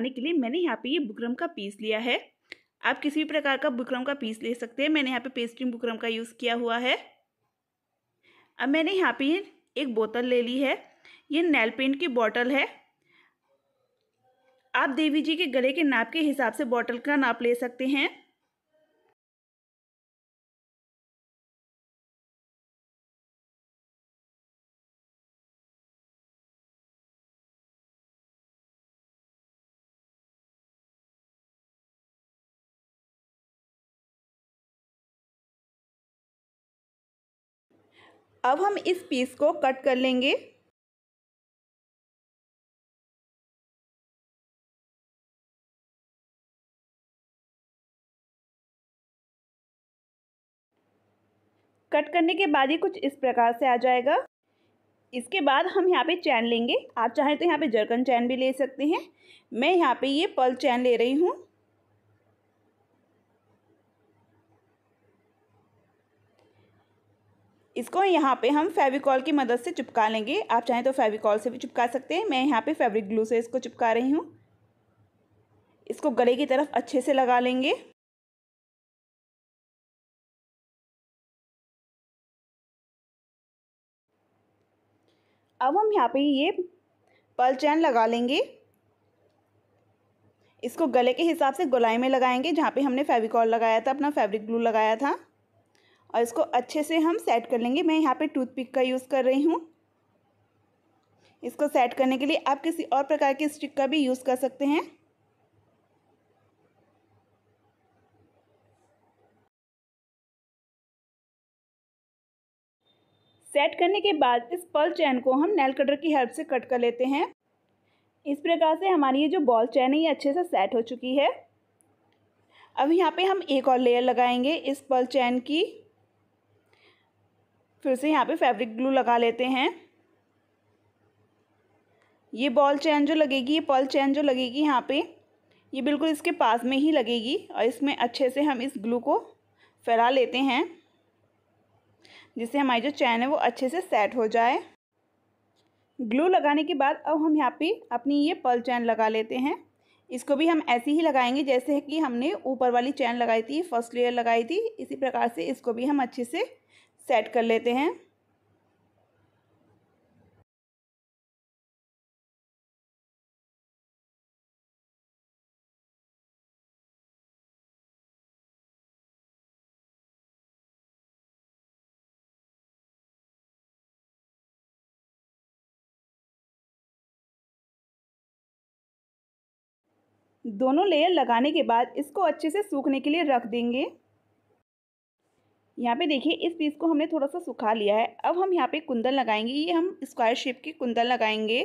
बनाने के लिए मैंने यहाँ पे ये बुकरम का पीस लिया है आप किसी भी प्रकार का बुकरम का पीस ले सकते हैं मैंने यहाँ पे पेस्ट्रीम बुकरम का यूज़ किया हुआ है अब मैंने यहाँ पे एक बोतल ले ली है ये नेल पेंट की बॉटल है आप देवी जी के गले के नाप के हिसाब से बॉटल का नाप ले सकते हैं अब हम इस पीस को कट कर लेंगे कट करने के बाद ये कुछ इस प्रकार से आ जाएगा इसके बाद हम यहाँ पे चैन लेंगे आप चाहें तो यहाँ पे जरकन चैन भी ले सकते हैं मैं यहाँ पे ये पर्ल चैन ले रही हूँ इसको यहाँ पे हम फेविकॉल की मदद से चिपका लेंगे आप चाहें तो फेविकॉल से भी चिपका सकते हैं मैं यहाँ पे फैब्रिक ग्लू से इसको चिपका रही हूँ इसको गले की तरफ अच्छे से लगा लेंगे अब हम यहाँ पे ये पल चैन लगा लेंगे इसको गले के हिसाब से गोलाई में लगाएंगे जहाँ पे हमने फेविकॉल लगाया था अपना फैब्रिक ग्लू लगाया था और इसको अच्छे से हम सेट कर लेंगे मैं यहाँ पे टूथपिक का यूज़ कर रही हूँ इसको सेट करने के लिए आप किसी और प्रकार के स्टिक का भी यूज़ कर सकते हैं सेट करने के बाद इस पल चैन को हम नेल कटर की हेल्प से कट कर लेते हैं इस प्रकार से हमारी ये जो बॉल चैन है ये अच्छे से सेट हो चुकी है अब यहाँ पे हम एक और लेयर लगाएंगे इस पल चैन की फिर से यहाँ पे फैब्रिक ग्लू लगा लेते हैं ये बॉल चैन जो लगेगी ये पॉल चैन जो लगेगी यहाँ पे ये बिल्कुल इसके पास में ही लगेगी और इसमें अच्छे से हम इस ग्लू को फैला लेते हैं जिससे हमारी जो चैन है वो अच्छे से सेट हो जाए ग्लू लगाने के बाद अब हम यहाँ पे अपनी ये पल चैन लगा लेते हैं इसको भी हम ऐसे ही लगाएंगे जैसे कि हमने ऊपर वाली चैन लगाई थी फर्स्ट लेयर लगाई थी इसी प्रकार से इसको भी हम अच्छे से सेट कर लेते हैं दोनों लेयर लगाने के बाद इसको अच्छे से सूखने के लिए रख देंगे यहाँ पे देखिए इस पीस को हमने थोड़ा सा सुखा लिया है अब हम यहाँ पे कुंदन लगाएंगे ये हम स्क्वायर शेप के कुंदन लगाएंगे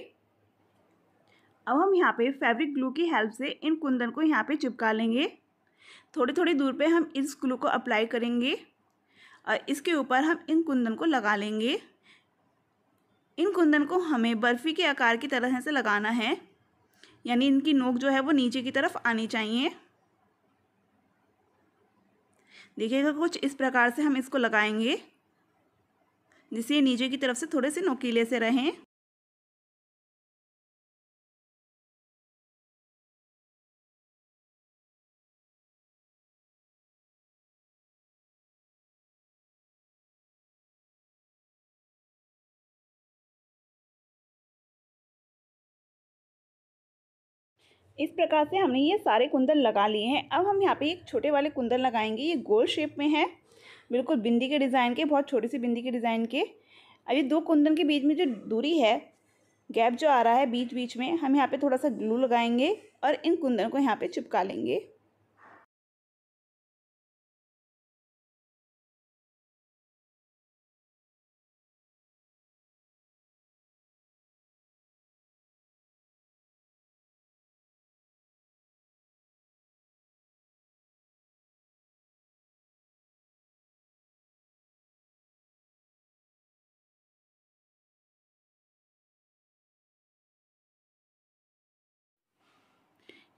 अब हम यहाँ पे फैब्रिक ग्लू की हेल्प से इन कुंदन को यहाँ पे चिपका लेंगे थोड़ी थोड़ी दूर पे हम इस ग्लू को अप्लाई करेंगे और इसके ऊपर हम इन कुंदन को लगा लेंगे इन कुंदन को हमें बर्फ़ी के आकार की तरह से लगाना है यानी इनकी नोक जो है वो नीचे की तरफ आनी चाहिए देखिएगा कुछ इस प्रकार से हम इसको लगाएंगे जिससे नीचे की तरफ से थोड़े से नोकीले से रहें इस प्रकार से हमने ये सारे कुंदन लगा लिए हैं अब हम यहाँ पे एक छोटे वाले कुंदन लगाएंगे ये गोल शेप में है बिल्कुल बिंदी के डिज़ाइन के बहुत छोटी सी बिंदी के डिज़ाइन के अब ये दो कुंदन के बीच में जो दूरी है गैप जो आ रहा है बीच बीच में हम यहाँ पे थोड़ा सा ग्लू लगाएंगे और इन कुंदन को यहाँ पे चिपका लेंगे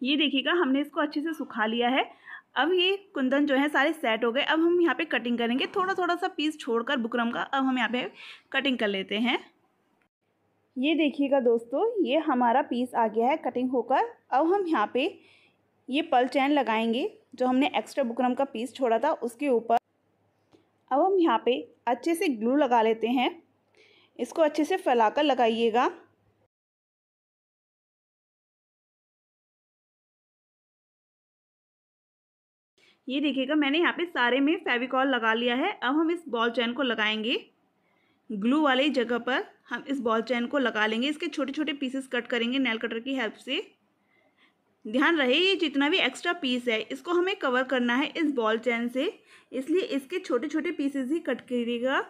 ये देखिएगा हमने इसको अच्छे से सुखा लिया है अब ये कुंदन जो है सारे सेट हो गए अब हम यहाँ पे कटिंग करेंगे थोड़ा थोड़ा सा पीस छोड़कर बुकरम का अब हम यहाँ पे कटिंग कर लेते हैं ये देखिएगा दोस्तों ये हमारा पीस आ गया है कटिंग होकर अब हम यहाँ पे ये पल चैन लगाएंगे जो हमने एक्स्ट्रा बुकरम का पीस छोड़ा था उसके ऊपर अब हम यहाँ पर अच्छे से ग्लू लगा लेते हैं इसको अच्छे से फैला लगाइएगा ये देखिएगा मैंने यहाँ पे सारे में फेविकॉल लगा लिया है अब हम इस बॉल चैन को लगाएंगे ग्लू वाली जगह पर हम इस बॉल चैन को लगा लेंगे इसके छोटे छोटे पीसेस कट करेंगे नेल कटर की हेल्प से ध्यान रहे ये जितना भी एक्स्ट्रा पीस है इसको हमें कवर करना है इस बॉल चैन से इसलिए इसके छोटे छोटे पीसेस ही कट करिएगा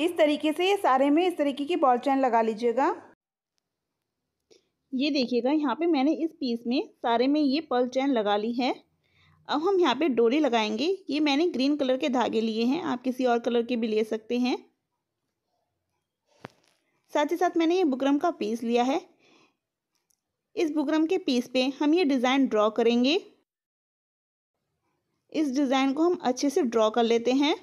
इस तरीके से ये सारे में इस तरीके की बॉल चैन लगा लीजिएगा ये देखिएगा यहाँ पे मैंने इस पीस में सारे में ये पर्ल चैन लगा ली है अब हम यहाँ पे डोरी लगाएंगे ये मैंने ग्रीन कलर के धागे लिए हैं आप किसी और कलर के भी ले सकते हैं साथ ही साथ मैंने ये बुकरम का पीस लिया है इस बुकरम के पीस पे हम ये डिज़ाइन ड्रॉ करेंगे इस डिज़ाइन को हम अच्छे से ड्रॉ कर लेते हैं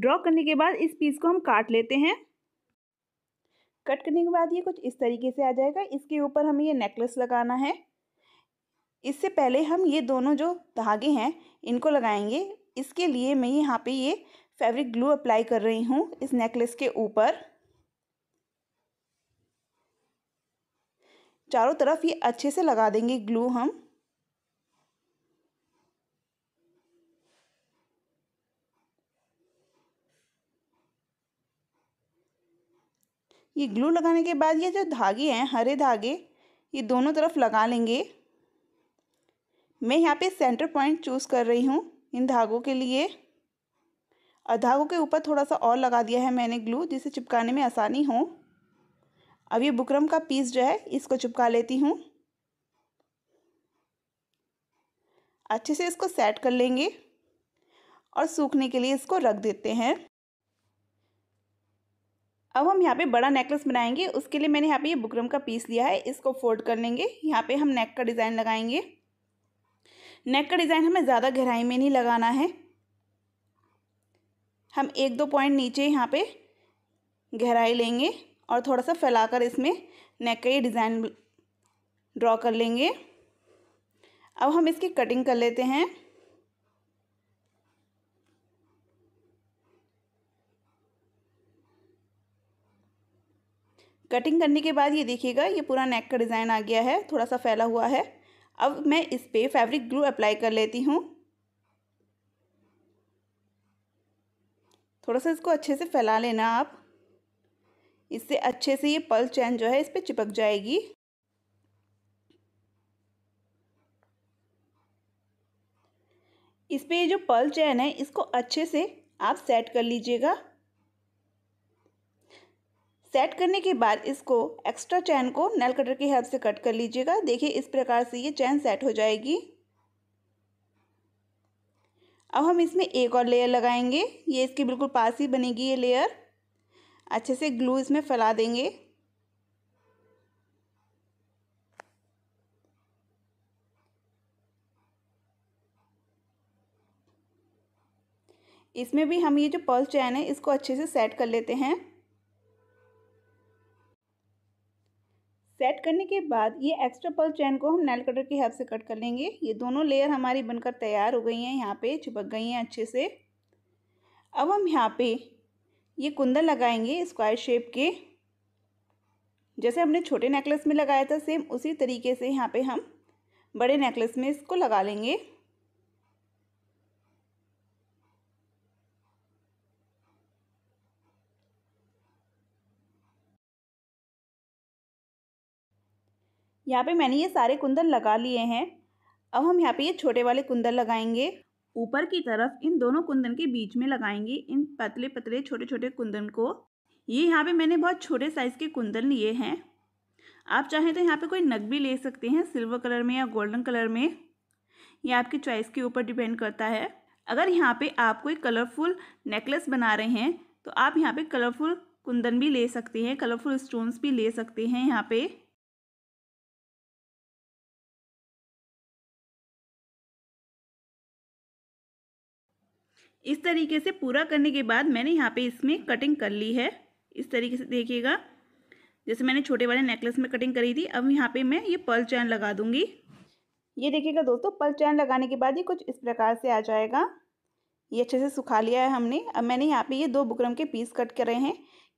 ड्रॉ करने के बाद इस पीस को हम काट लेते हैं कट करने के बाद ये कुछ इस तरीके से आ जाएगा इसके ऊपर हमें ये नेकलेस लगाना है इससे पहले हम ये दोनों जो धागे हैं इनको लगाएंगे इसके लिए मैं यहाँ पे ये फैब्रिक ग्लू अप्लाई कर रही हूँ इस नेकलेस के ऊपर चारों तरफ ये अच्छे से लगा देंगे ग्लू हम ये ग्लू लगाने के बाद ये जो धागे हैं हरे धागे ये दोनों तरफ लगा लेंगे मैं यहाँ पे सेंटर पॉइंट चूज़ कर रही हूँ इन धागों के लिए और धागों के ऊपर थोड़ा सा और लगा दिया है मैंने ग्लू जिसे चिपकाने में आसानी हो अब ये बुकरम का पीस जो है इसको चिपका लेती हूँ अच्छे से इसको सेट कर लेंगे और सूखने के लिए इसको रख देते हैं अब हम यहाँ पे बड़ा नेकलेस बनाएंगे उसके लिए मैंने यहाँ पे ये बुकरम का पीस लिया है इसको फोल्ड कर लेंगे यहाँ पे हम नेक का डिज़ाइन लगाएंगे नेक का डिज़ाइन हमें ज़्यादा गहराई में नहीं लगाना है हम एक दो पॉइंट नीचे यहाँ पे गहराई लेंगे और थोड़ा सा फैलाकर इसमें नेक का ये डिज़ाइन ड्रॉ कर लेंगे अब हम इसकी कटिंग कर लेते हैं कटिंग करने के बाद ये देखिएगा ये पूरा नेक का डिज़ाइन आ गया है थोड़ा सा फैला हुआ है अब मैं इस पर फैब्रिक ग्लू अप्लाई कर लेती हूँ थोड़ा सा इसको अच्छे से फैला लेना आप इससे अच्छे से ये पल चैन जो है इस पर चिपक जाएगी इस पर ये जो पल चैन है इसको अच्छे से आप सेट कर लीजिएगा सेट करने के बाद इसको एक्स्ट्रा चैन को नेल कटर की हेल्प से कट कर लीजिएगा देखिए इस प्रकार से ये चैन सेट हो जाएगी अब हम इसमें एक और लेयर लगाएंगे ये इसके बिल्कुल पास ही बनेगी ये लेयर अच्छे से ग्लू इसमें फैला देंगे इसमें भी हम ये जो पर्ल चैन है इसको अच्छे से सेट कर लेते हैं सेट करने के बाद ये एक्स्ट्रा पल चैन को हम नेल कटर की हेल्प से कट कर लेंगे ये दोनों लेयर हमारी बनकर तैयार हो गई हैं यहाँ पे चिपक गई हैं अच्छे से अब हम यहाँ पे ये कुंदन लगाएंगे स्क्वायर शेप के जैसे हमने छोटे नेकलेस में लगाया था सेम उसी तरीके से यहाँ पे हम बड़े नेकलेस में इसको लगा लेंगे यहाँ पे मैंने ये सारे कुंदन लगा लिए हैं अब हम यहाँ पे ये छोटे वाले कुंदन लगाएंगे ऊपर की तरफ इन दोनों कुंदन के बीच में लगाएंगे इन पतले पतले छोटे छोटे कुंदन को ये यहाँ पे मैंने बहुत छोटे साइज़ के कुंदन लिए हैं आप चाहें तो यहाँ पे कोई नग भी ले सकते हैं सिल्वर कलर में या गोल्डन कलर में ये आपकी चॉइस के ऊपर डिपेंड करता है अगर यहाँ पे आप कोई कलरफुल नेकलेस बना रहे हैं तो आप यहाँ पे कलरफुल कुंदन भी ले सकते हैं कलरफुल स्टोन्स भी ले सकते हैं यहाँ पर इस तरीके से पूरा करने के बाद मैंने यहाँ पे इसमें कटिंग कर ली है इस तरीके से देखिएगा जैसे मैंने छोटे वाले नेकलेस में कटिंग करी थी अब यहाँ पे मैं ये पल चैन लगा दूँगी ये देखिएगा दोस्तों पल चैन लगाने के बाद ये कुछ इस प्रकार से आ जाएगा ये अच्छे से सुखा लिया है हमने अब मैंने यहाँ पे ये दो बुकरम के पीस कट करे हैं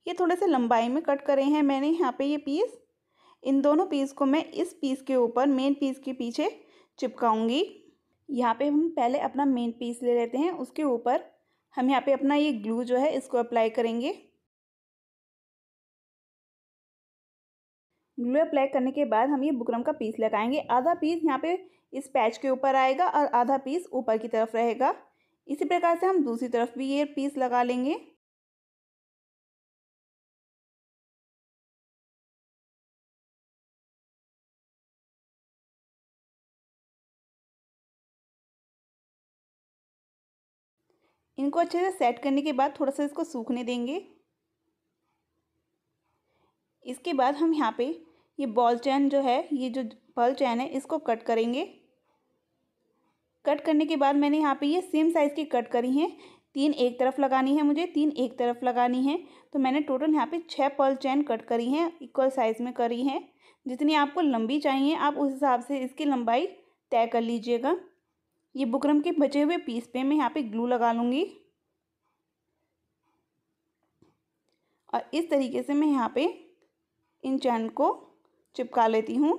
ये थोड़े से लंबाई में कट करे हैं मैंने यहाँ पे ये पीस इन दोनों पीस को मैं इस पीस के ऊपर मेन पीस के पीछे चिपकाऊंगी यहाँ पे हम पहले अपना मेन पीस ले लेते हैं उसके ऊपर हम यहाँ पे अपना ये ग्लू जो है इसको अप्लाई करेंगे ग्लू अप्लाई करने के बाद हम ये बुकरम का पीस लगाएंगे आधा पीस यहाँ पे इस पैच के ऊपर आएगा और आधा पीस ऊपर की तरफ रहेगा इसी प्रकार से हम दूसरी तरफ भी ये पीस लगा लेंगे इनको अच्छे से सेट करने के बाद थोड़ा सा इसको सूखने देंगे इसके बाद हम यहाँ पे ये बॉल चैन जो है ये जो पल चैन है इसको कट करेंगे कट करने के बाद मैंने यहाँ पे ये सेम साइज़ की कट करी हैं तीन एक तरफ लगानी है मुझे तीन एक तरफ लगानी है तो मैंने टोटल यहाँ पे छः पल चैन कट करी हैं इक्वल साइज़ में करी हैं जितनी आपको लंबी चाहिए आप उस हिसाब से इसकी लंबाई तय कर लीजिएगा ये बुकरम के बचे हुए पीस पे मैं यहाँ पे ग्लू लगा लूँगी और इस तरीके से मैं यहाँ पे इन चैन को चिपका लेती हूँ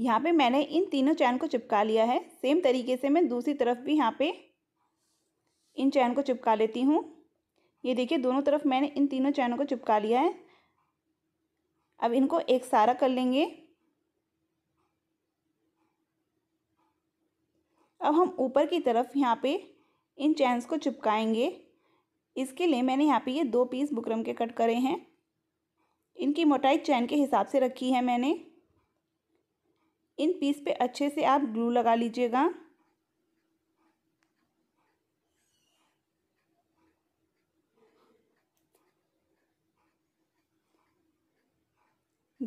यहाँ पे मैंने इन तीनों चैन को चिपका लिया है सेम तरीके से मैं दूसरी तरफ भी यहाँ पे इन चैन को चिपका लेती हूँ ये देखिए दोनों तरफ मैंने इन तीनों चैनों को चिपका लिया है अब इनको एक सारा कर लेंगे अब हम ऊपर की तरफ यहाँ पे इन चैनस को चिपकाएंगे इसके लिए मैंने यहाँ पे ये दो पीस बुकरम के कट करे हैं इनकी मोटाई चैन के हिसाब से रखी है मैंने इन पीस पे अच्छे से आप ग्लू लगा लीजिएगा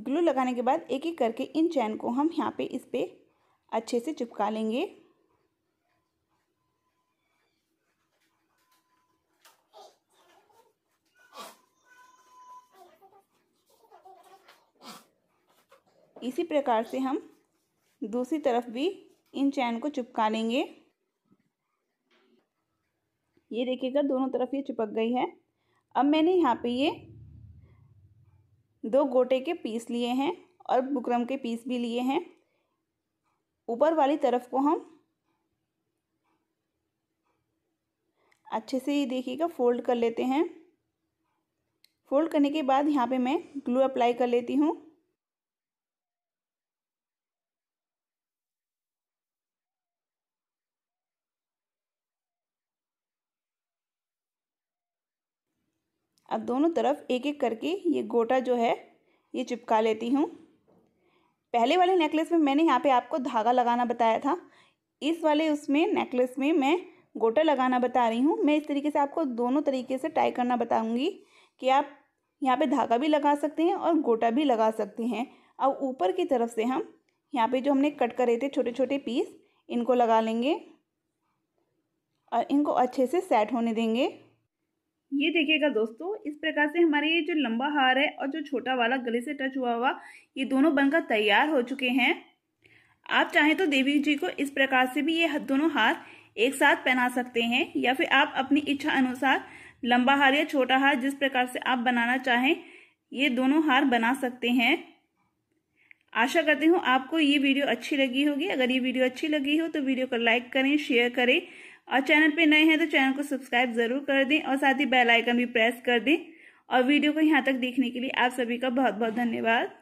ग्लू लगाने के बाद एक एक करके इन चैन को हम यहाँ पे इस पर अच्छे से चिपका लेंगे इसी प्रकार से हम दूसरी तरफ भी इन चैन को चिपका लेंगे ये देखिएगा दोनों तरफ ये चिपक गई है अब मैंने यहाँ पे ये दो गोटे के पीस लिए हैं और बुकरम के पीस भी लिए हैं ऊपर वाली तरफ को हम अच्छे से ये देखिएगा फोल्ड कर लेते हैं फोल्ड करने के बाद यहाँ पे मैं ग्लू अप्लाई कर लेती हूँ अब दोनों तरफ एक एक करके ये गोटा जो है ये चिपका लेती हूँ पहले वाले नेकलेस में मैंने यहाँ पे आपको धागा लगाना बताया था इस वाले उसमें नेकलेस में मैं गोटा लगाना बता रही हूँ मैं इस तरीके से आपको दोनों तरीके से टाई करना बताऊँगी कि आप यहाँ पे धागा भी लगा सकते हैं और गोटा भी लगा सकते हैं अब ऊपर की तरफ से हम यहाँ पे जो हमने कट करे थे छोटे छोटे पीस इनको लगा लेंगे और इनको अच्छे से सेट होने देंगे ये देखिएगा दोस्तों इस प्रकार से हमारे ये जो लंबा हार है और जो छोटा वाला गले से टच हुआ हुआ ये दोनों बनकर तैयार हो चुके हैं आप चाहें तो देवी जी को इस प्रकार से भी ये दोनों हार एक साथ पहना सकते हैं या फिर आप अपनी इच्छा अनुसार लंबा हार या छोटा हार जिस प्रकार से आप बनाना चाहें ये दोनों हार बना सकते हैं आशा करती हूँ आपको ये वीडियो अच्छी लगी होगी अगर ये वीडियो अच्छी लगी हो तो वीडियो को लाइक करें शेयर करें और चैनल पे नए हैं तो चैनल को सब्सक्राइब जरूर कर दें और साथ ही बेल आइकन भी प्रेस कर दें और वीडियो को यहाँ तक देखने के लिए आप सभी का बहुत बहुत धन्यवाद